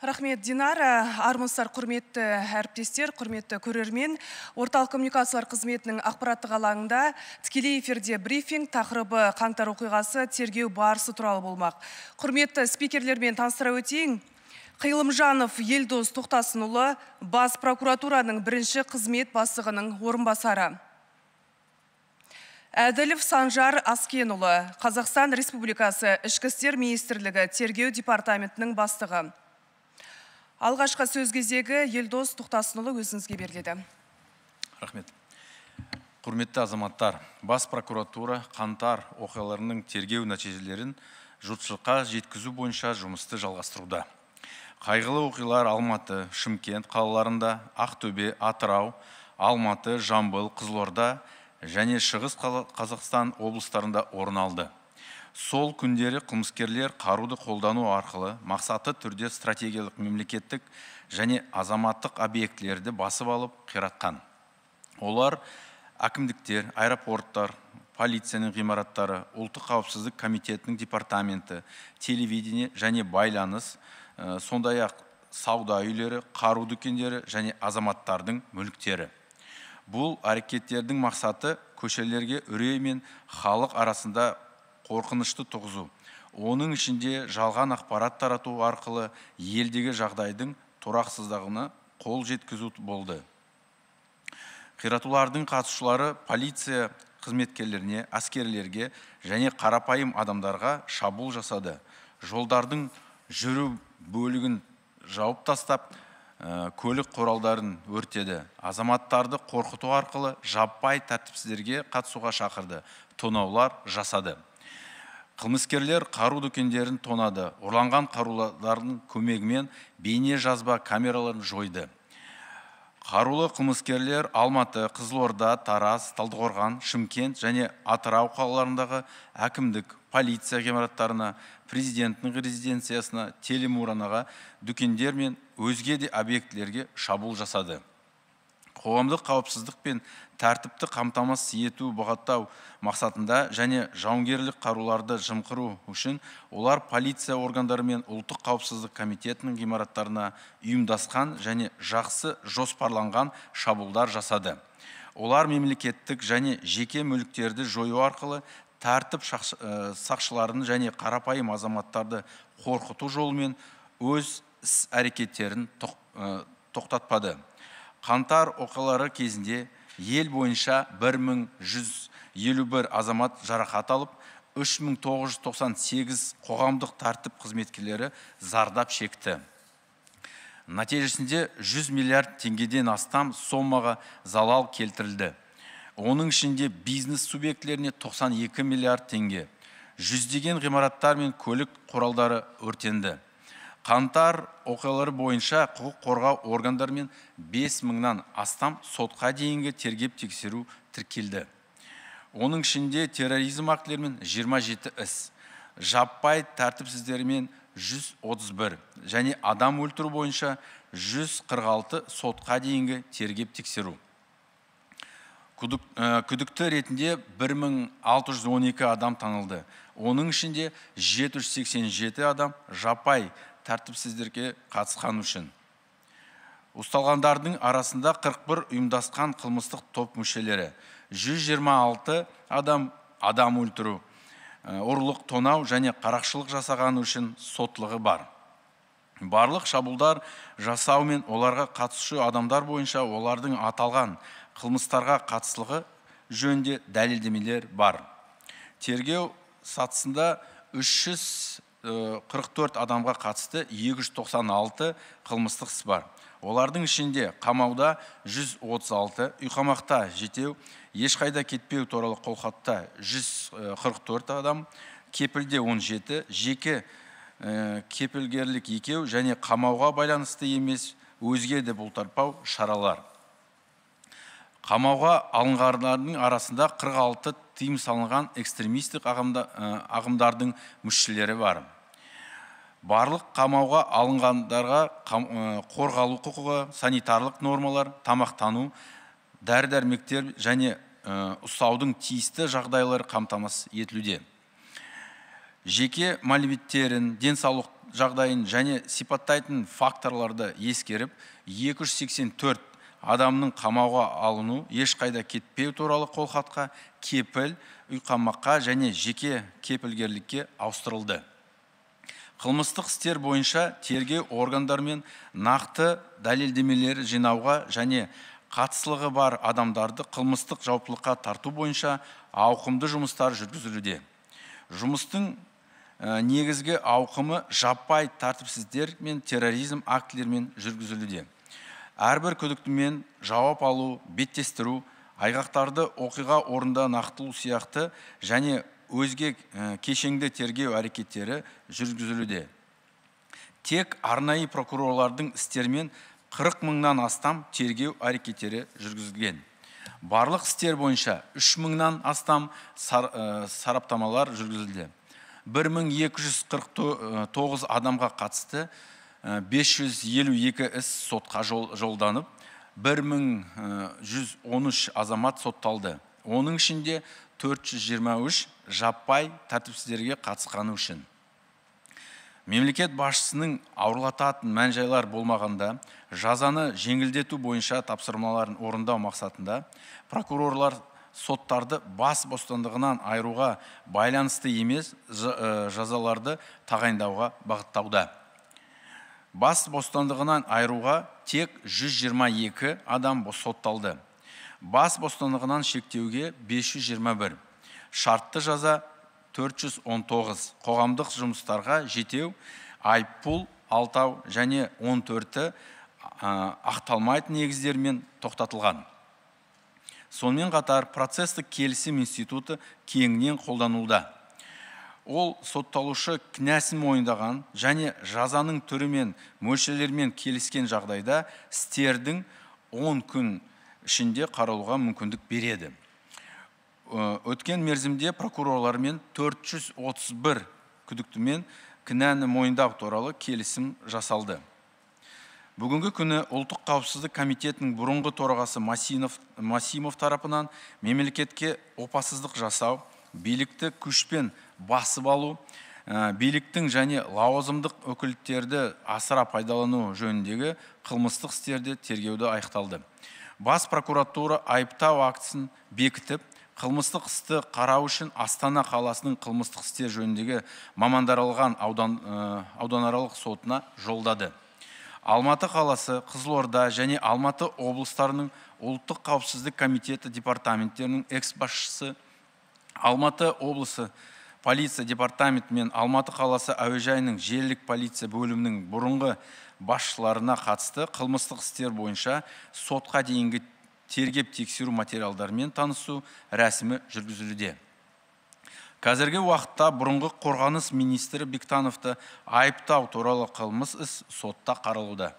рахмет динара армысыздар құрметті әріптестер құрметті көрермен орталық коммуникациялар қызметінің ақпараттық алаңында тікелей эфирде брифинг тақырыбы қантар оқиғасы тергеу барысы туралы болмақ құрметті спикерлермен таныстыра өтейін қилымжанов елдос тоқтасынұлы бас прокуратураның бірінші қызмет бастығының орынбасары әділов санжар аскенұлы қазақстан республикасы ішкі істер министрлігі тергеу департаментінің бастығы Алғашқа сөз кезегі елдос тұқтасынылы өзіңізге беріледі рахмет құрметті азаматтар бас прокуратура қантар оқиғаларының тергеу нәтижелерін жұртшылыққа жеткізу бойынша жұмысты жалғастыруда қайғылы оқиғалар алматы шымкент қалаларында ақтөбе атырау алматы жамбыл қызылорда және шығыс қазақстан облыстарында орын алды сол күндері қылмыскерлер қаруды қолдану арқылы мақсаты түрде стратегиялық мемлекеттік және азаматтық объектілерді басып алып қиратқан олар әкімдіктер аэропорттар полицияның ғимараттары ұлттық қауіпсіздік комитетінің департаменті телевидение және байланыс ә, э, сондай ақ сауда үйлері қару дүкендері және азаматтардың мүліктері бұл әрекеттердің мақсаты көшелерге үрей мен халық арасында қорқынышты тұғызу. оның ішінде жалған ақпарат тарату арқылы елдегі жағдайдың тұрақсыздығына қол жеткізу болды қиратулардың қатысушылары полиция қызметкерлеріне әскерлерге және қарапайым адамдарға шабуыл жасады жолдардың жүру бөлігін жауып тастап э, көлік құралдарын өртеді азаматтарды қорқыту арқылы жаппай тәртіпсіздерге қатысуға шақырды тонаулар жасады қылмыскерлер қару дүкендерін тонады ұрланған қарулардың көмегімен бейне жазба камераларын жойды қарулы қылмыскерлер алматы қызылорда тараз талдықорған шымкент және атырау қалаларындағы әкімдік полиция ғимараттарына президенттің резиденциясына телемуранаға дүкендер мен өзге де объектілерге шабуыл жасады қоғамдық қауіпсіздік пен тәртіпті қамтамасыз ету бұғаттау мақсатында және жауынгерлік қаруларды жымқыру үшін олар полиция органдары мен ұлттық қауіпсіздік комитетінің ғимараттарына ұйымдасқан және жақсы жоспарланған шабуылдар жасады олар мемлекеттік және жеке мүліктерді жою арқылы тәртіп э, сақшыларын және қарапайым азаматтарды қорқыту жолымен өз іс әрекеттерін э, тоқтатпады қантар оқылары кезінде ел бойынша 1151 азамат жарақат алып 3998 қоғамдық тәртіп қызметкерлері зардап шекті нәтижесінде 100 миллиард теңгеден астам сомаға залал келтірілді оның ішінде бизнес субъектілеріне 92 миллиард теңге жүздеген ғимараттар мен көлік құралдары өртенді Қантар оқиғалары бойынша құқық қорғау органдарымен 5 мыңнан астам сотқа дейінгі тергеп тексеру тіркелді оның ішінде терроризм актілерімен 27 іс жаппай тәртіпсіздерімен 131 және адам өлтіру бойынша 146 сотқа дейінгі тергеп тексеру ә, күдікті ретінде 1612 адам танылды оның ішінде 787 адам жаппай тәртіпсіздікке қатысқан үшін ұсталғандардың арасында 41 ұйымдасқан қылмыстық топ мүшелері 126 адам адам өлтіру ұрлық тонау және қарақшылық жасаған үшін сотлығы бар барлық шабуылдар жасау мен оларға қатысушы адамдар бойынша олардың аталған қылмыстарға қатысылығы жөнде дәлелдемелер бар тергеу сатысында 300 44 э, адамға қатысты 296 қылмыстық іс бар олардың ішінде қамауда 136 үйқамақта жетеу ешқайда кетпеу туралы қолхатта 144 э, адам кепілде 17 жеке э, кепілгерлік екеу және қамауға байланысты емес өзге де бұлтарпау шаралар қамауға алынғандардың арасында 46 тыйым салынған экстремистік ағымда, э, ағымдардың мүшелері бар барлық қамауға алынғандарға қам, э, қорғалу құқығы санитарлық нормалар тамақтану дәрі дәрмектер және э, ұстаудың тиісті жағдайлары қамтамасыз етілуде жеке мәліметтерін денсаулық жағдайын және сипаттайтын факторларды ескеріп 284 адамның қамауға алыну ешқайда кетпеу туралы қолхатқа кепіл үйқамаққа және жеке кепілгерлікке ауыстырылды қылмыстық істер бойынша тергеу органдармен нақты дәлелдемелер жинауға және қатыслығы бар адамдарды қылмыстық жауаптылыққа тарту бойынша ауқымды жұмыстар жүргізілуде жұмыстың э, негізгі ауқымы жаппай тәртіпсіздер мен терроризм актілерімен жүргізілуде әрбір күдіктімен жауап алу беттестіру айғақтарды оқиға орында нақтылу сияқты және өзге кешенді тергеу әрекеттері жүргізілуде тек арнайы прокурорлардың істермен 40 мыңнан астам тергеу әрекеттері жүргізілген барлық істер бойынша 3 мыңнан астам сар, ә, сараптамалар жүргізілді 1249 адамға қатысты 552 э, іс сотқа жол, жолданып 1113 э, азамат сотталды оның ішінде 423 жаппай тәртіпсіздерге қатысқаны үшін мемлекет басшысының ауырлататын мәнжайлар болмағанда жазаны жеңілдету бойынша тапсырмаларын орындау мақсатында прокурорлар соттарды бас бостандығынан айыруға байланысты емес э, жазаларды тағайындауға бағыттауда бас бостандығынан айыруға тек 122 адам сотталды бас бостандығынан шектеуге 521 шартты жаза 419 қоғамдық жұмыстарға жетеу айыппұл алтау және 14 ті ақталмайтын негіздермен тоқтатылған сонымен қатар процестік келісім институты кеңінен қолданылуда ол сотталушы кінәсін мойындаған және жазаның түрімен мөлшерлермен келіскен жағдайда істердің 10 күн ішінде қаралуға мүмкіндік береді өткен мерзімде прокурорлармен 431 күдіктімен кінәні мойындау туралы келісім жасалды бүгінгі күні ұлттық қауіпсіздік комитетінің бұрынғы төрағасы масимов, масимов тарапынан мемлекетке опасыздық жасау билікті күшпен басып алу ә, биліктің және лауазымдық өкіліктерді асыра пайдалану жөніндегі қылмыстық істерде тергеуді аяқталды бас прокуратура айыптау актісін бекітіп қылмыстық істі қарау үшін астана қаласының қылмыстық істер жөніндегі мамандарылған ә, ауданаралық сотына жолдады алматы қаласы қызылорда және алматы облыстарының ұлттық қауіпсіздік комитеті департаменттерінің экс басшысы алматы облысы полиция департаменті мен алматы қаласы әуежайының желілік полиция бөлімінің бұрынғы басшыларына қатысты қылмыстық істер бойынша сотқа дейінгі тергеп тексеру материалдарымен танысу рәсімі жүргізілуде қазіргі уақытта бұрынғы қорғаныс министрі бектановты айыптау туралы қылмыс іс сотта қаралуда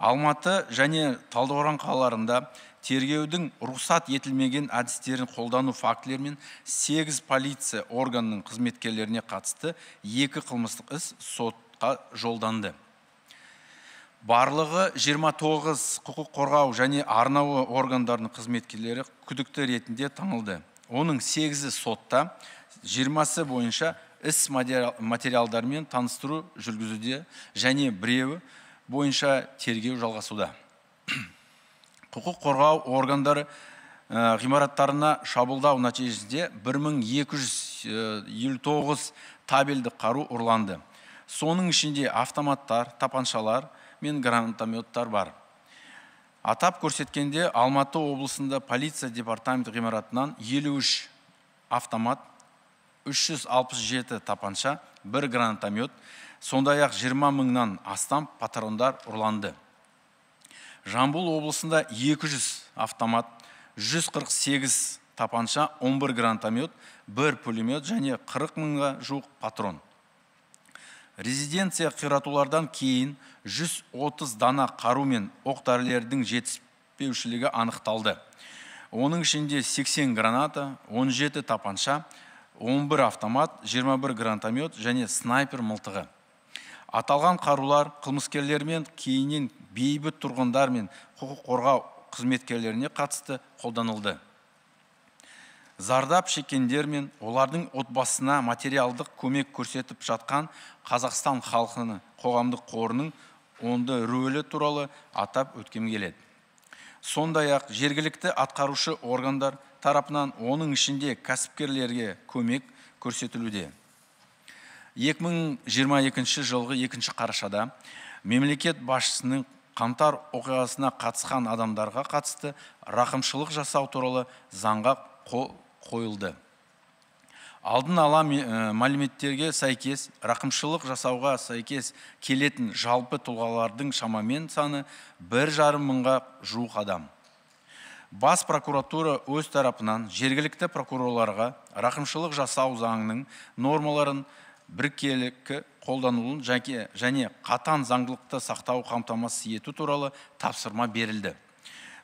алматы және талдықорған қалаларында тергеудің рұқсат етілмеген әдістерін қолдану фактілерімен сегіз полиция органының қызметкерлеріне қатысты екі қылмыстық іс сотқа жолданды барлығы 29 құқық қорғау және арнауы органдарының қызметкерлері күдікті ретінде таңылды. оның сегізі сотта жиырмасы бойынша іс материалдармен таныстыру жүргізуде және біреуі бойынша тергеу жалғасуда құқық қорғау органдары э, ғимараттарына шабуылдау нәтижесінде 1259 э, табелді қару ұрланды соның ішінде автоматтар тапаншалар мен гранатометтар бар атап көрсеткенде алматы облысында полиция департаменті ғимаратынан 53 автомат 367 тапанша 1 гранатомет сонда ақ 20 мыңнан астам патрондар ұрланды жамбыл облысында 200 автомат 148 тапанша 11 гранатомет бір пулемет және 40 мыңға жуық патрон резиденция қиратулардан кейін 130 дана қару мен оқ дәрілердің жетіспеушілігі анықталды оның ішінде 80 граната 17 тапанша 11 автомат 21 гранатомет және снайпер мылтығы аталған қарулар қылмыскерлермен кейіннен бейбіт тұрғындар мен құқық қорғау қызметкерлеріне қатысты қолданылды зардап шеккендер мен олардың отбасына материалдық көмек көрсетіп жатқан қазақстан халқыны қоғамдық қорының онды рөлі туралы атап өткем келеді сондай ақ жергілікті атқарушы органдар тарапынан оның ішінде кәсіпкерлерге көмек көрсетілуде 2022 жылғы екінші қарашада мемлекет басшысының қантар оқиғасына қатысқан адамдарға қатысты рақымшылық жасау туралы заңға қойылды алдын ала э, мәліметтерге сәйкес рақымшылық жасауға сәйкес келетін жалпы тұлғалардың шамамен саны бір жарым мыңға жуық адам бас прокуратура өз тарапынан жергілікті прокурорларға рақымшылық жасау заңының нормаларын біркелкі қолданылуын және қатан заңдылықты сақтау қамтамасыз ету туралы тапсырма берілді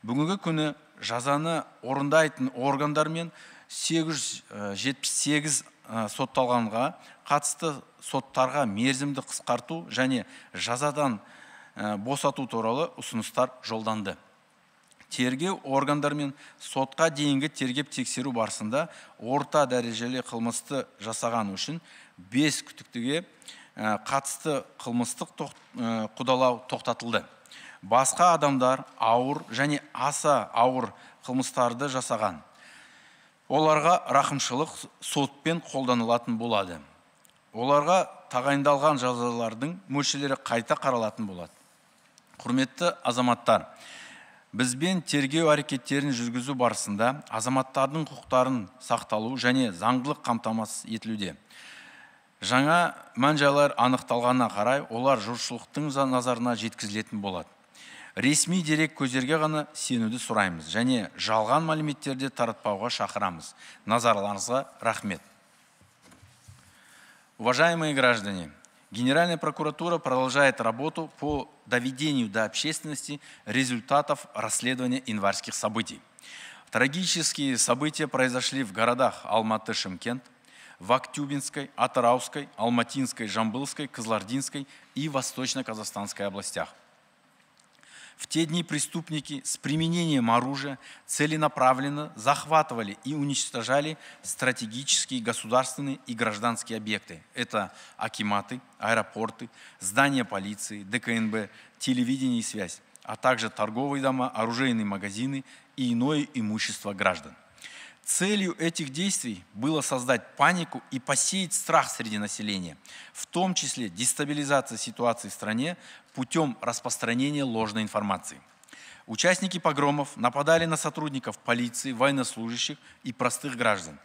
бүгінгі күні жазаны орындайтын органдармен 878 э, э, сотталғанға қатысты соттарға мерзімді қысқарту және жазадан э, босату туралы ұсыныстар жолданды тергеу органдарымен мен сотқа дейінгі тергеп тексеру барысында орта дәрежелі қылмысты жасаған үшін 5 күтіктіге қатысты қылмыстық құдалау тоқтатылды басқа адамдар ауыр және аса ауыр қылмыстарды жасаған оларға рақымшылық сотпен қолданылатын болады оларға тағайындалған жазалардың мөлшерлері қайта қаралатын болады құрметті азаматтар бізбен тергеу әрекеттерін жүргізу барысында азаматтардың құқықтарын сақталу және заңдылық қамтамасыз етілуде жаңа мән жайлар анықталғанына қарай олар жұртшылықтың назарына жеткізілетін болады ресми дерек көздерге ғана сенуді сұраймыз және жалған мәліметтерді таратпауға шақырамыз назарларыңызға рахмет уважаемые граждане генеральная прокуратура продолжает работу по доведению до общественности результатов расследования январских событий трагические события произошли в городах алматы шымкент в Актюбинской, Атарауской, Алматинской, Жамбылской, Кызлардинской и Восточно-Казахстанской областях – в те дни преступники с применением оружия целенаправленно захватывали и уничтожали стратегические государственные и гражданские объекты. Это акиматы, аэропорты, здания полиции, ДКНБ, телевидение и связь, а также торговые дома, оружейные магазины и иное имущество граждан. Целью этих действий было создать панику и посеять страх среди населения, в том числе дестабилизация ситуации в стране путем распространения ложной информации. Участники погромов нападали на сотрудников полиции, военнослужащих и простых граждан,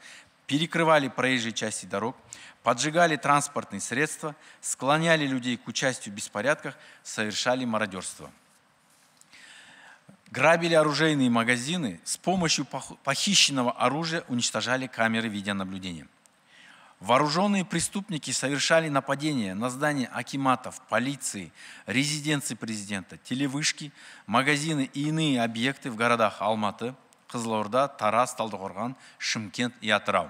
перекрывали проезжие части дорог, поджигали транспортные средства, склоняли людей к участию в беспорядках, совершали мародерство – грабили оружейные магазины, с помощью похищенного оружия уничтожали камеры видеонаблюдения. Вооруженные преступники совершали нападения на здания акиматов, полиции, резиденции президента, телевышки, магазины и иные объекты в городах Алматы, Кызылорда, Тарас, Талдықорған, Шымкент и Атырау.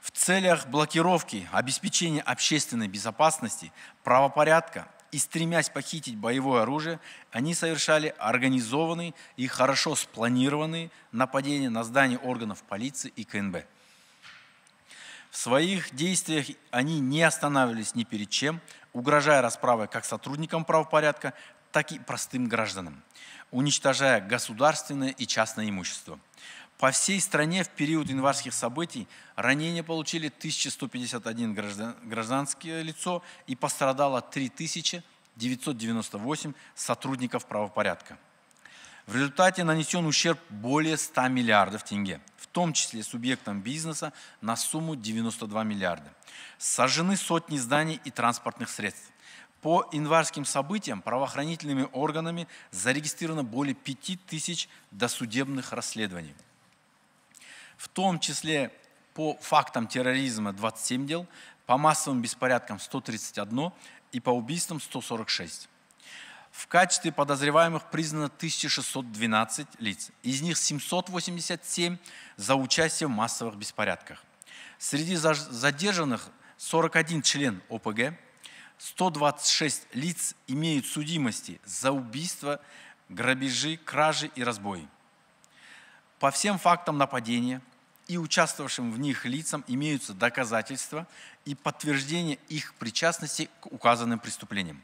В целях блокировки обеспечения общественной безопасности, правопорядка, и стремясь похитить боевое оружие, они совершали организованные и хорошо спланированные нападения на здания органов полиции и КНБ. В своих действиях они не останавливались ни перед чем, угрожая расправой как сотрудникам правопорядка, так и простым гражданам, уничтожая государственное и частное имущество – по всей стране в период январских событий ранения получили 1151 граждан, гражданское лицо и пострадало 3998 сотрудников правопорядка. В результате нанесен ущерб более 100 миллиардов тенге, в том числе субъектам бизнеса на сумму 92 миллиарда. Сожжены сотни зданий и транспортных средств. По январским событиям правоохранительными органами зарегистрировано более 5000 досудебных расследований в том числе по фактам терроризма 27 дел, по массовым беспорядкам 131 и по убийствам 146. В качестве подозреваемых признано 1612 лиц, из них 787 за участие в массовых беспорядках. Среди задержанных 41 член ОПГ, 126 лиц имеют судимости за убийство, грабежи, кражи и разбои. По всем фактам нападения, и участвовавшим в них лицам имеются доказательства и подтверждение их причастности к указанным преступлениям.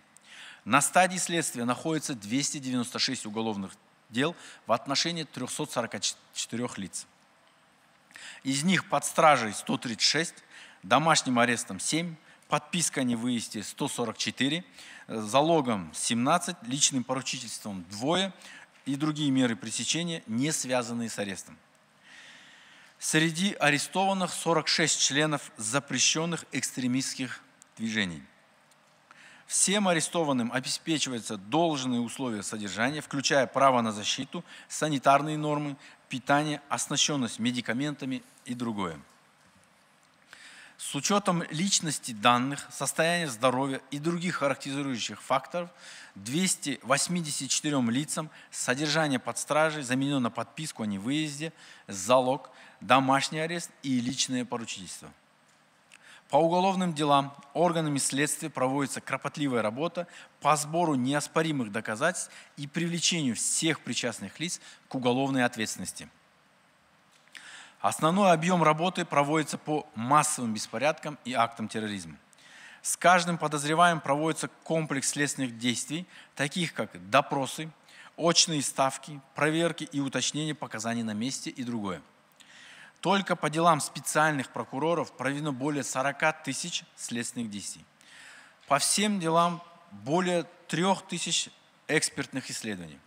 На стадии следствия находится 296 уголовных дел в отношении 344 лиц. Из них под стражей 136, домашним арестом 7, подписка не выезде 144, залогом 17, личным поручительством двое и другие меры пресечения, не связанные с арестом. Среди арестованных 46 членов запрещенных экстремистских движений. Всем арестованным обеспечиваются должные условия содержания, включая право на защиту, санитарные нормы, питание, оснащенность медикаментами и другое. С учетом личности данных, состояния здоровья и других характеризующих факторов 284 лицам содержание под стражей заменено на подписку о невыезде, залог – домашний арест и личное поручительство. По уголовным делам органами следствия проводится кропотливая работа по сбору неоспоримых доказательств и привлечению всех причастных лиц к уголовной ответственности. Основной объем работы проводится по массовым беспорядкам и актам терроризма. С каждым подозреваемым проводится комплекс следственных действий, таких как допросы, очные ставки, проверки и уточнение показаний на месте и другое – только по делам специальных прокуроров проведено более 40 тысяч следственных действий. По всем делам более 3 тысяч экспертных исследований.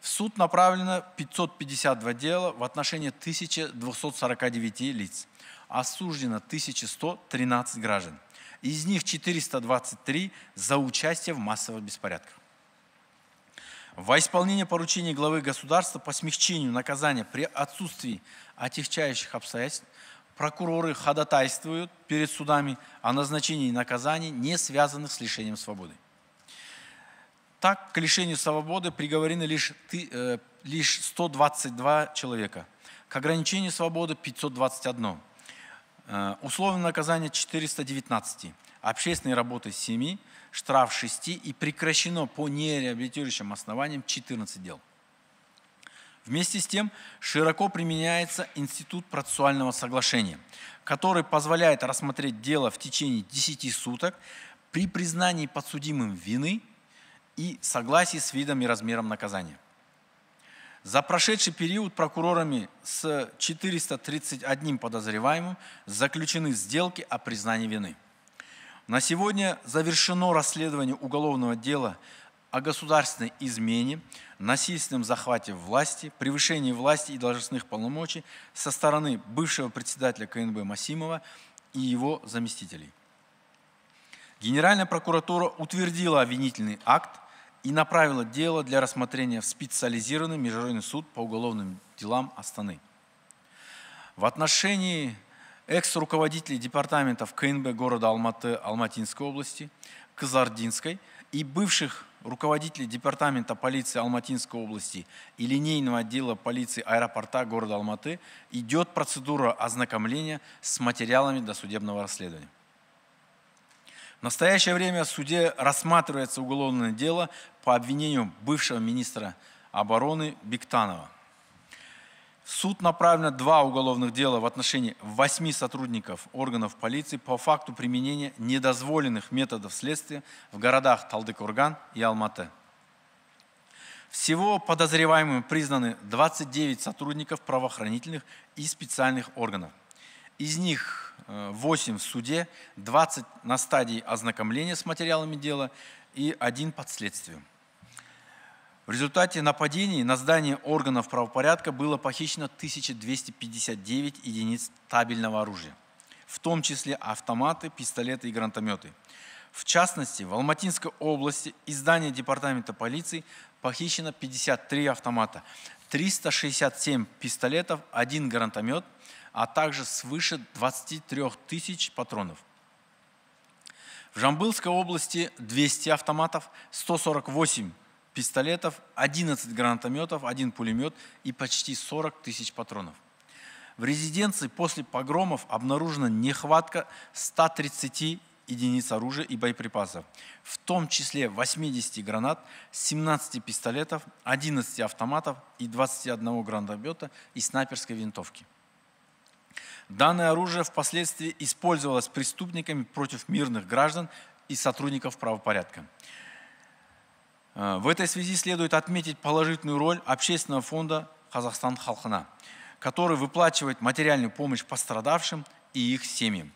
В суд направлено 552 дела в отношении 1249 лиц. Осуждено 1113 граждан. Из них 423 за участие в массовых беспорядках во исполнение поручений главы государства по смягчению наказания при отсутствии отягчающих обстоятельств прокуроры ходатайствуют перед судами о назначении наказаний, не связанных с лишением свободы. Так, к лишению свободы приговорены лишь, э, лишь 122 человека, к ограничению свободы 521, э, условное наказание 419, общественной работы 7, штраф 6 и прекращено по нереабилитирующим основаниям 14 дел. Вместе с тем широко применяется институт процессуального соглашения, который позволяет рассмотреть дело в течение 10 суток при признании подсудимым вины и согласии с видом и размером наказания. За прошедший период прокурорами с 431 подозреваемым заключены сделки о признании вины – на сегодня завершено расследование уголовного дела о государственной измене, насильственном захвате власти, превышении власти и должностных полномочий со стороны бывшего председателя КНБ Масимова и его заместителей. Генеральная прокуратура утвердила обвинительный акт и направила дело для рассмотрения в специализированный межрайонный суд по уголовным делам Астаны. В отношении экс-руководителей департаментов КНБ города Алматы, Алматинской области, Казардинской и бывших руководителей департамента полиции Алматинской области и линейного отдела полиции аэропорта города Алматы идет процедура ознакомления с материалами досудебного расследования. В настоящее время в суде рассматривается уголовное дело по обвинению бывшего министра обороны Биктанова – Суд направлено два уголовных дела в отношении восьми сотрудников органов полиции по факту применения недозволенных методов следствия в городах Талдыкурган и Алматы. Всего подозреваемыми признаны 29 сотрудников правоохранительных и специальных органов. Из них 8 э, в суде, 20 на стадии ознакомления с материалами дела и один под следствием. В результате нападений на здание органов правопорядка было похищено 1259 единиц табельного оружия, в том числе автоматы, пистолеты и гранатометы. В частности, в Алматинской области из здания департамента полиции похищено 53 автомата, 367 пистолетов, один гранатомет, а также свыше 23 тысяч патронов. В Жамбылской области 200 автоматов, 148 пистолетов, 11 гранатометов, один пулемет и почти 40 тысяч патронов. В резиденции после погромов обнаружена нехватка 130 единиц оружия и боеприпасов, в том числе 80 гранат, 17 пистолетов, 11 автоматов и 21 гранатомета и снайперской винтовки. Данное оружие впоследствии использовалось преступниками против мирных граждан и сотрудников правопорядка. Э, в этой связи следует отметить положительную роль Общественного фонда «Казахстан Халхана», который выплачивает материальную помощь пострадавшим и их семьям.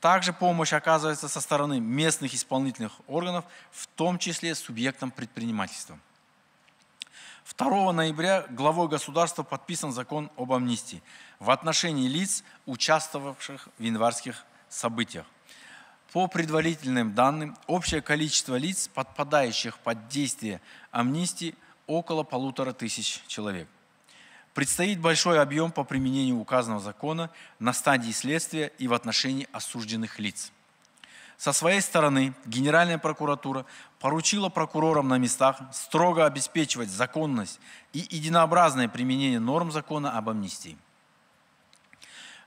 Также помощь оказывается со стороны местных исполнительных органов, в том числе субъектам предпринимательства. 2 ноября главой государства подписан закон об амнистии в отношении лиц, участвовавших в январских событиях. По предварительным данным, общее количество лиц, подпадающих под действие амнистии, около полутора тысяч человек. Предстоит большой объем по применению указанного закона на стадии следствия и в отношении осужденных лиц. Со своей стороны Генеральная прокуратура поручила прокурорам на местах строго обеспечивать законность и единообразное применение норм закона об амнистии.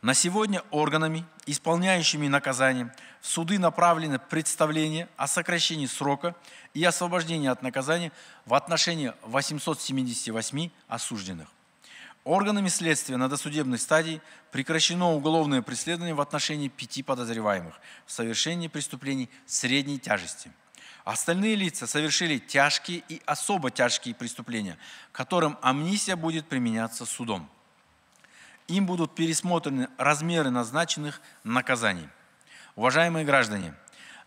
На сегодня органами, исполняющими наказание, в суды направлено представление о сокращении срока и освобождении от наказания в отношении 878 осужденных. Органами следствия на досудебной стадии прекращено уголовное преследование в отношении пяти подозреваемых в совершении преступлений средней тяжести. Остальные лица совершили тяжкие и особо тяжкие преступления, которым амнисия будет применяться судом. Им будут пересмотрены размеры назначенных наказаний. Уважаемые граждане,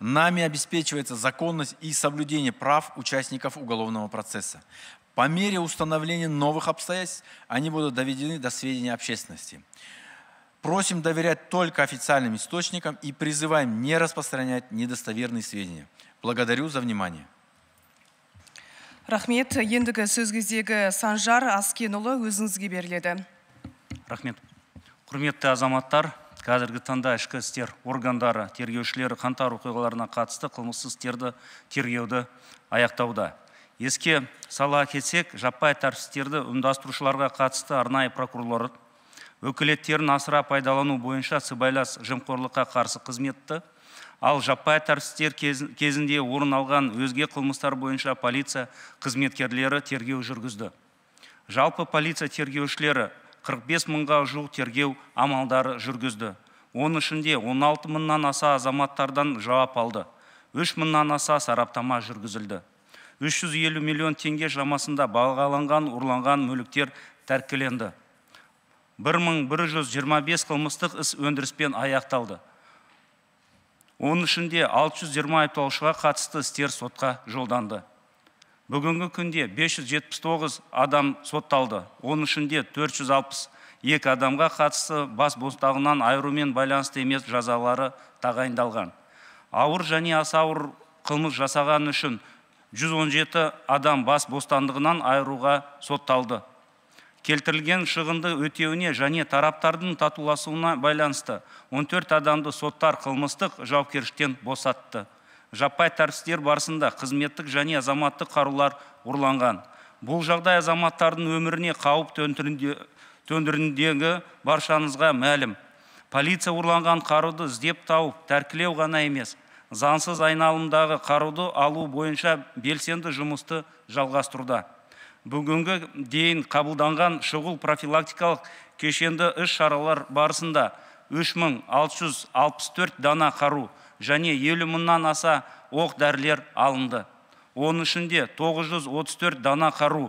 нами обеспечивается законность и соблюдение прав участников уголовного процесса. По мере установления новых обстоятельств они будут доведены до сведения общественности. Просим доверять только официальным источникам и призываем не распространять недостоверные сведения. Благодарю за внимание. рахмет ендігі сөз кезегі санжар аскенұлы өзіңізге беріледі рахмет құрметті азаматтар қазіргі таңда ішкі істер органдары тергеушілері қаңтар оқиғаларына қатысты қылмыссыз істерді тергеуді аяқтауда еске сала кетсек жаппай тәртіпсіздіктерді ұйымдастырушыларға қатысты арнайы прокурорлар өкілеттерін асыра пайдалану бойынша сыбайлас жемқорлыққа қарсы қызметті ал жаппай тәртіпсіздіктер кезінде орын алған өзге қылмыстар бойынша полиция қызметкерлері тергеу жүргізді жалпы полиция тергеушілері 45 мыңға жуық тергеу амалдары жүргізді оның ішінде 16 мыңнан аса азаматтардан жауап алды 3 мыңнан аса сараптама жүргізілді 350 миллион теңге шамасында бағаланған ұрланған мүліктер тәркіленді 1125 қылмыстық іс өндіріспен аяқталды оның ішінде 620 айыпталушыға қатысты істер сотқа жолданды бүгінгі күнде 579 адам сотталды оның ішінде 462 адамға қатысы бас бостандығынан айырумен байланысты емес жазалары тағайындалған ауыр және асауыр ауыр қылмыс жасаған үшін 117 адам бас бостандығынан айыруға сотталды келтірілген шығынды өтеуіне және тараптардың татуласуына байланысты 14 адамды соттар қылмыстық жауапкершіліктен босатты жаппай тәртістер барысында қызметтік және азаматтық қарулар ұрланған бұл жағдай азаматтардың өміріне қауіп төндіріндегі баршаңызға мәлім полиция ұрланған қаруды іздеп тауып тәркілеу ғана емес заңсыз айналымдағы қаруды алу бойынша белсенді жұмысты жалғастыруда бүгінгі дейін қабылданған шұғыл профилактикалық кешенді іс шаралар барысында 3664 дана қару және елу мыңнан аса оқ дәрілер алынды оның ішінде 934 дана қару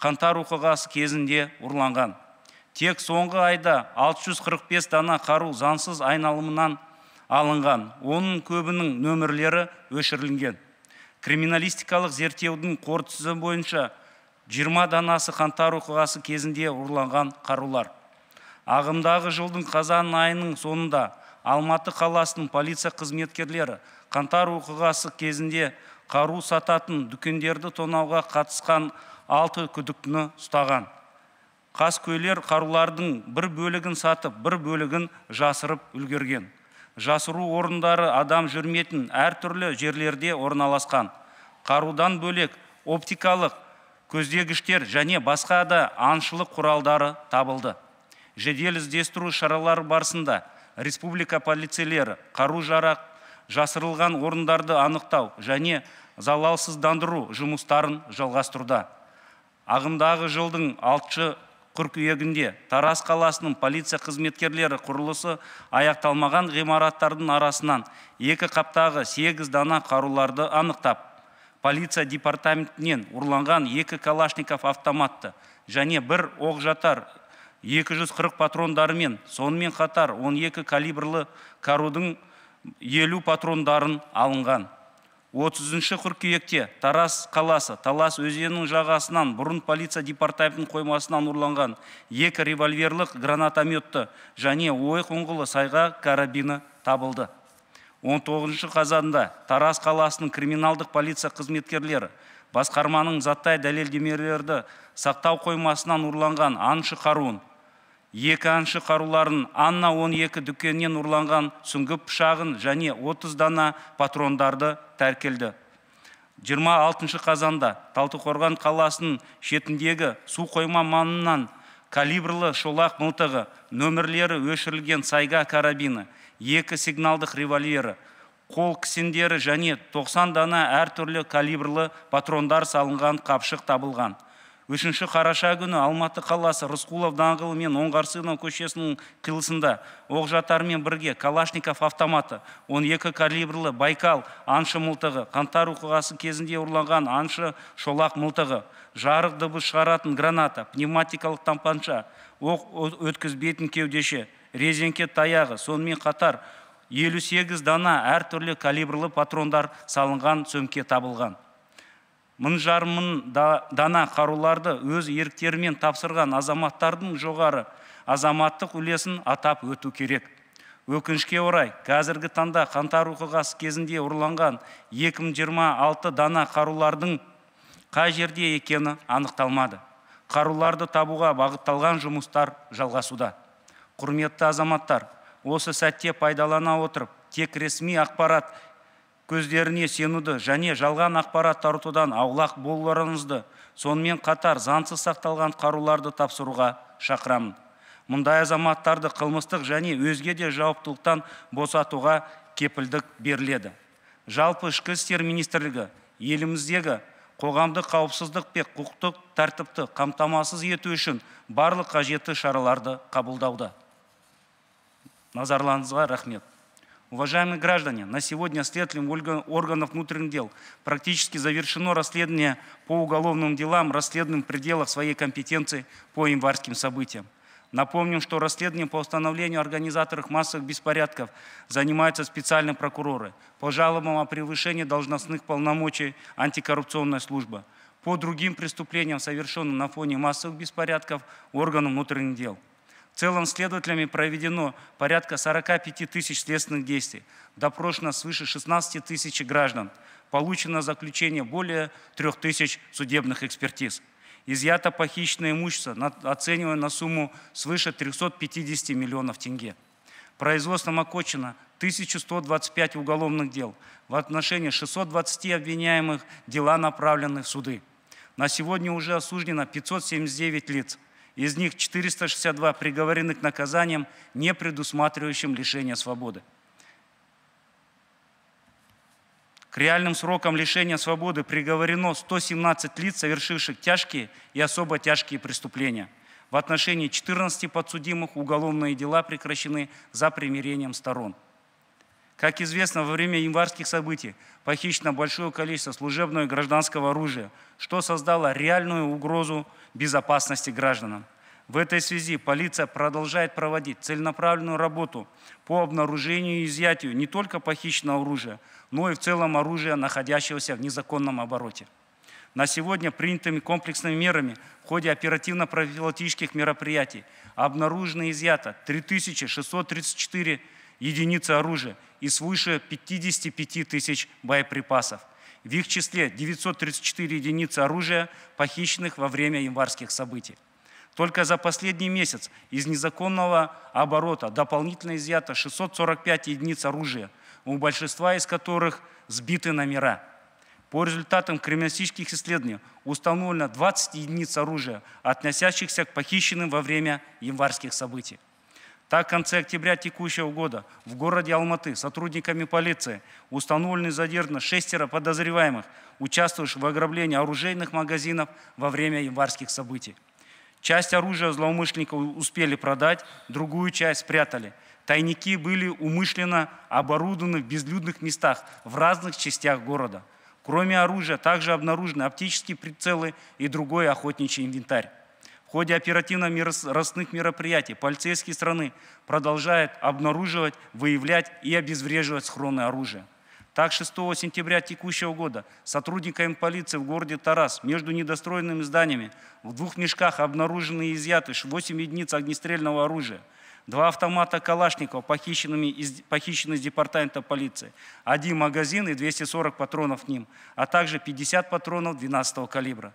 қаңтар оқиғасы кезінде ұрланған тек соңғы айда 645 дана қару заңсыз айналымынан алынған оның көбінің нөмірлері өшірілген криминалистикалық зерттеудің қорытындысы бойынша 20 данасы қаңтар оқиғасы кезінде ұрланған қарулар ағымдағы жылдың қазан айының соңында Алматы қаласының полиция қызметкерлері қантар оқиғасы кезінде қару сататын дүкендерді тонауға қатысқан алты күдіктіні ұстаған қаскөйлер қарулардың бір бөлігін сатып бір бөлігін жасырып үлгерген жасыру орындары адам жүрмейтін әртүрлі жерлерде орналасқан қарудан бөлек оптикалық көздегіштер және басқа да аңшылық құралдары табылды жедел іздестіру шаралары барысында республика полицейлері қару жарақ жасырылған орындарды анықтау және залалсыздандыру жұмыстарын жалғастыруда ағымдағы жылдың алтыншы қыркүйегінде Тарас қаласының полиция қызметкерлері құрылысы аяқталмаған ғимараттардың арасынан екі қаптағы сегіз дана қаруларды анықтап полиция департаментінен ұрланған екі калашников автоматты және бір оқ жатар 240 патрондарымен сонымен қатар 12 калибрлы қарудың 50 патрондарын алынған 30 қыркүйекте Тарас қаласы Талас өзенінің жағасынан бұрын полиция департаментінің қоймасынан ұрланған екі револьверлік гранатометті және ойық ұңғылы сайға карабині табылды 19 қазанда Тарас қаласының криминалдық полиция қызметкерлері басқарманың заттай дәлелдемелерді сақтау қоймасынан ұрланған аңшы қаруын екі әнші қаруларын анна 12 дүкеннен ұрланған сүңгі пышағын және 30 дана патрондарды тәркелді 26 қазанда талтықорған қаласының шетіндегі су қойма маңынан калибрлы шолақ мылтығы нөмірлері өшірілген сайга карабині екі сигналдық револьвері қол кісендері және 90 дана әртүрлі калибрлы патрондар салынған қапшық табылған үшінші қараша күні алматы қаласы рысқұлов даңғылы мен оңғарсынов көшесінің қиылысында оқжатармен бірге калашников автоматы екі калибрлі байкал аңшы мылтығы қантар оқиғасы кезінде ұрланған аңшы шолақ мылтығы жарық дыбыс шығаратын граната пневматикалық тампанша оқ өткізбейтін кеудеше резеңке таяғы сонымен қатар 58 дана әртүрлі калибрлі патрондар салынған сөмке табылған мың жарым мың дана қаруларды өз еріктерімен тапсырған азаматтардың жоғары азаматтық үлесін атап өту керек өкінішке орай қазіргі таңда қаңтар оқиғасы кезінде ұрланған 2026 дана қарулардың қай жерде екені анықталмады қаруларды табуға бағытталған жұмыстар жалғасуда құрметті азаматтар осы сәтте пайдалана отырып тек ресми ақпарат көздеріне сенуді және жалған ақпарат таратудан аулақ болуларыңызды сонымен қатар заңсыз сақталған қаруларды тапсыруға шақырамын мұндай азаматтарды қылмыстық және өзге де жауаптылықтан босатуға кепілдік беріледі жалпы ішкі істер министрлігі еліміздегі қоғамдық қауіпсіздік пен құқықтық тәртіпті қамтамасыз ету үшін барлық қажетті шараларды қабылдауда назарларыңызға рахмет Уважаемые граждане, на сегодня следствием органов внутренних дел практически завершено расследование по уголовным делам, расследованным в пределах своей компетенции по январским событиям. Напомним, что расследованием по установлению организаторов массовых беспорядков занимаются специальные прокуроры. По жалобам о превышении должностных полномочий антикоррупционная служба. По другим преступлениям, совершенным на фоне массовых беспорядков, органам внутренних дел. В целом следователями проведено порядка 45 тысяч следственных действий, допрошено свыше 16 тысяч граждан, получено заключение более 3 тысяч судебных экспертиз. Изъято похищенное имущество, оценивая на сумму свыше 350 миллионов тенге. Производством окончено 1125 уголовных дел. В отношении 620 обвиняемых дела направлены в суды. На сегодня уже осуждено 579 лиц. Из них 462 приговорены к наказаниям, не предусматривающим лишение свободы. К реальным срокам лишения свободы приговорено 117 лиц, совершивших тяжкие и особо тяжкие преступления. В отношении 14 подсудимых уголовные дела прекращены за примирением сторон. Как известно, во время январских событий похищено большое количество служебного и гражданского оружия, что создало реальную угрозу безопасности гражданам. В этой связи полиция продолжает проводить целенаправленную работу по обнаружению и изъятию не только похищенного оружия, но и в целом оружия, находящегося в незаконном обороте. На сегодня принятыми комплексными мерами в ходе оперативно-профилактических мероприятий обнаружено и изъято 3634 единицы оружия и свыше 55 тысяч боеприпасов. В их числе 934 единицы оружия, похищенных во время январских событий. Только за последний месяц из незаконного оборота дополнительно изъято 645 единиц оружия, у большинства из которых сбиты номера. По результатам криминалистических исследований установлено 20 единиц оружия, относящихся к похищенным во время январских событий. Так, в конце октября текущего года в городе Алматы сотрудниками полиции установлены и задержано шестеро подозреваемых, участвующих в ограблении оружейных магазинов во время январских событий. Часть оружия злоумышленников успели продать, другую часть спрятали. Тайники были умышленно оборудованы в безлюдных местах в разных частях города. Кроме оружия также обнаружены оптические прицелы и другой охотничий инвентарь. В ходе оперативно-розыскных мероприятий полицейские страны продолжают обнаруживать, выявлять и обезвреживать схронное оружие. Так, 6 сентября текущего года сотрудниками полиции в городе Тарас между недостроенными зданиями в двух мешках обнаружены и изъяты 8 единиц огнестрельного оружия, два автомата Калашникова, похищенными из, похищены из департамента полиции, один магазин и 240 патронов к ним, а также 50 патронов 12 калибра.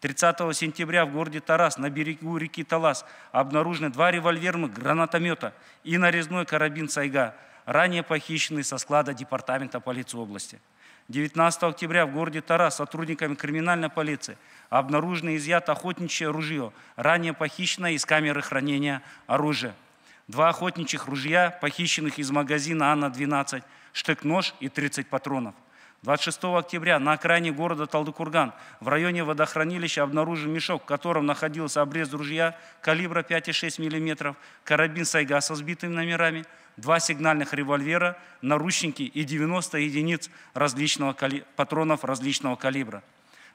30 сентября в городе Тарас на берегу реки Талас обнаружены два револьверных гранатомета и нарезной карабин «Сайга», ранее похищенный со склада департамента полиции области. 19 октября в городе Тарас сотрудниками криминальной полиции обнаружено изъято охотничье ружье, ранее похищенное из камеры хранения оружия. Два охотничьих ружья, похищенных из магазина «Анна-12», штык-нож и 30 патронов – 26 октября на окраине города Талдыкурган в районе водохранилища обнаружен мешок, в котором находился обрез ружья калибра 5,6 мм, карабин «Сайга» со сбитыми номерами, два сигнальных револьвера, наручники и 90 единиц различного кали... патронов различного калибра.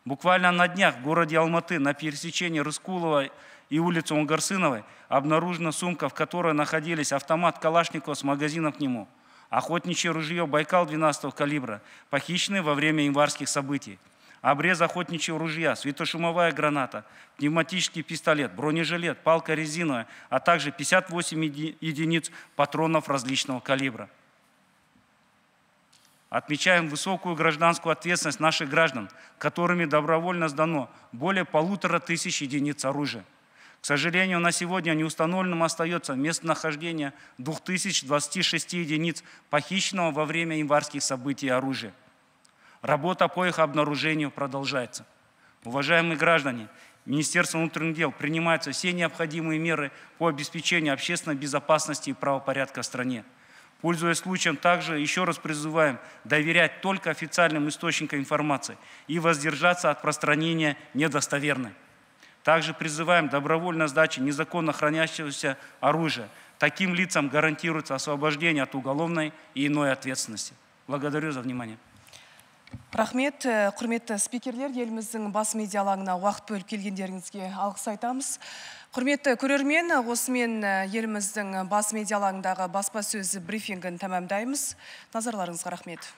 Буквально на днях в городе Алматы на пересечении Рыскулова и улицы Унгарсыновой обнаружена сумка, в которой находились автомат Калашникова с магазином к нему – охотничье ружье «Байкал» калибра, похищенное во время январских событий, обрез охотничьего ружья, светошумовая граната, пневматический пистолет, бронежилет, палка резиновая, а также 58 единиц патронов различного калибра. Отмечаем высокую гражданскую ответственность наших граждан, которыми добровольно сдано более полутора тысяч единиц оружия. К сожалению, на сегодня неустановленным остается местонахождение 2026 единиц похищенного во время январских событий оружия. Работа по их обнаружению продолжается. Уважаемые граждане, Министерство внутренних дел принимает все необходимые меры по обеспечению общественной безопасности и правопорядка в стране. Пользуясь случаем, также еще раз призываем доверять только официальным источникам информации и воздержаться от распространения недостоверной. Также призываем добровольно сдачи незаконно хранящегося оружия. Таким лицам гарантируется освобождение от уголовной и иной ответственности. Благодарю за внимание. рахмет э, құрметті спикерлер еліміздің бас медиа уақыт бөліп келгендеріңізге алғыс айтамыз құрметті көрермен осымен э, еліміздің бас медиа алаңындағы брифингін тәмамдаймыз назарларыңызға рахмет